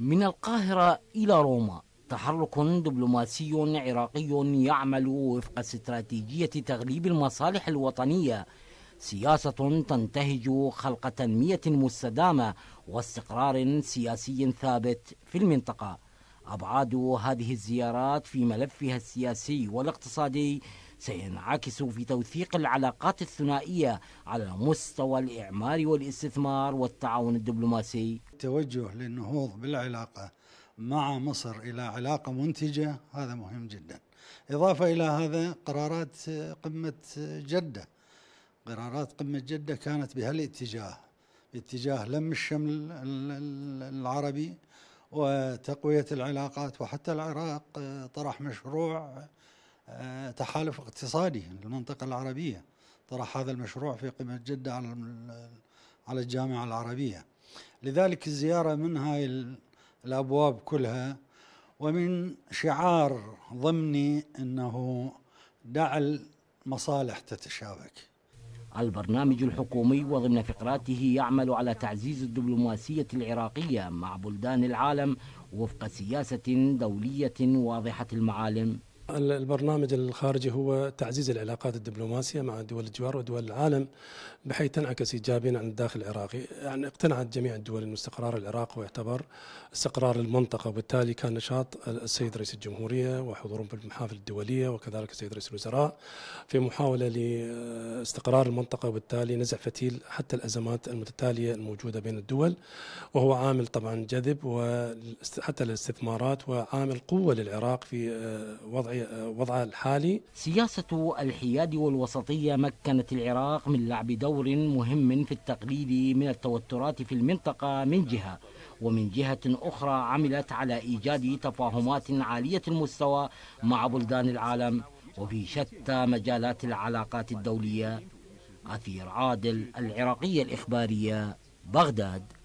من القاهرة إلى روما تحرك دبلوماسي عراقي يعمل وفق استراتيجية تغليب المصالح الوطنية سياسة تنتهج خلق تنمية مستدامة واستقرار سياسي ثابت في المنطقة أبعاد هذه الزيارات في ملفها السياسي والاقتصادي سينعكس في توثيق العلاقات الثنائية على مستوى الإعمار والاستثمار والتعاون الدبلوماسي التوجه للنهوض بالعلاقة مع مصر إلى علاقة منتجة هذا مهم جدا إضافة إلى هذا قرارات قمة جدة قرارات قمة جدة كانت بهالاتجاه باتجاه لم الشمل العربي وتقوية العلاقات وحتى العراق طرح مشروع تحالف اقتصادي للمنطقة العربية طرح هذا المشروع في قمة جدة على على الجامعة العربية لذلك الزيارة من هاي الأبواب كلها ومن شعار ضمني أنه دع المصالح تتشابك البرنامج الحكومي وضمن فقراته يعمل على تعزيز الدبلوماسية العراقية مع بلدان العالم وفق سياسة دولية واضحة المعالم البرنامج الخارجي هو تعزيز العلاقات الدبلوماسية مع دول الجوار ودول العالم بحيث تنعكس إيجابيا عن الداخل العراقي يعني اقتنعت جميع الدول أن استقرار العراق ويعتبر استقرار المنطقة وبالتالي كان نشاط السيد رئيس الجمهورية وحضورهم في المحافل الدولية وكذلك السيد رئيس الوزراء في محاولة لاستقرار المنطقة وبالتالي نزع فتيل حتى الأزمات المتتالية الموجودة بين الدول وهو عامل طبعا جذب وحتى الاستثمارات وعامل قوة للعراق في آه، وضعه وضعها الحالي سياسة الحياد والوسطية مكنت العراق من لعب دور مهم في التقليل من التوترات في المنطقة من جهة ومن جهة أخرى عملت على إيجاد تفاهمات عالية المستوى مع بلدان العالم وفي شتى مجالات العلاقات الدولية أثير عادل العراقية الإخبارية بغداد